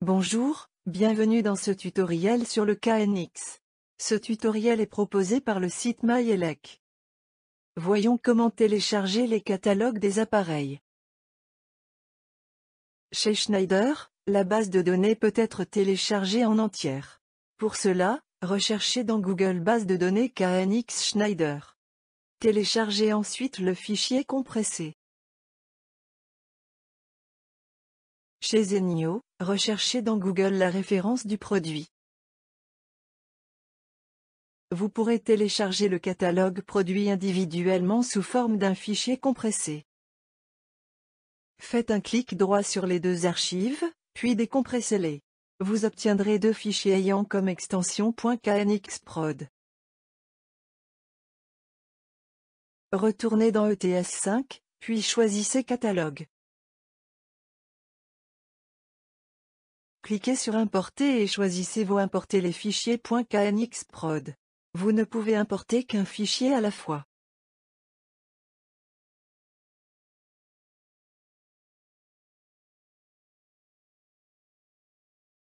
Bonjour, bienvenue dans ce tutoriel sur le KNX. Ce tutoriel est proposé par le site MyElec. Voyons comment télécharger les catalogues des appareils. Chez Schneider, la base de données peut être téléchargée en entière. Pour cela, recherchez dans Google Base de données KNX Schneider. Téléchargez ensuite le fichier compressé. Chez Zenio, recherchez dans Google la référence du produit. Vous pourrez télécharger le catalogue produit individuellement sous forme d'un fichier compressé. Faites un clic droit sur les deux archives, puis décompressez-les. Vous obtiendrez deux fichiers ayant comme extension .knxprod. Retournez dans ETS5, puis choisissez Catalogue. Cliquez sur Importer et choisissez vos importer les fichiers .knxprod. Vous ne pouvez importer qu'un fichier à la fois.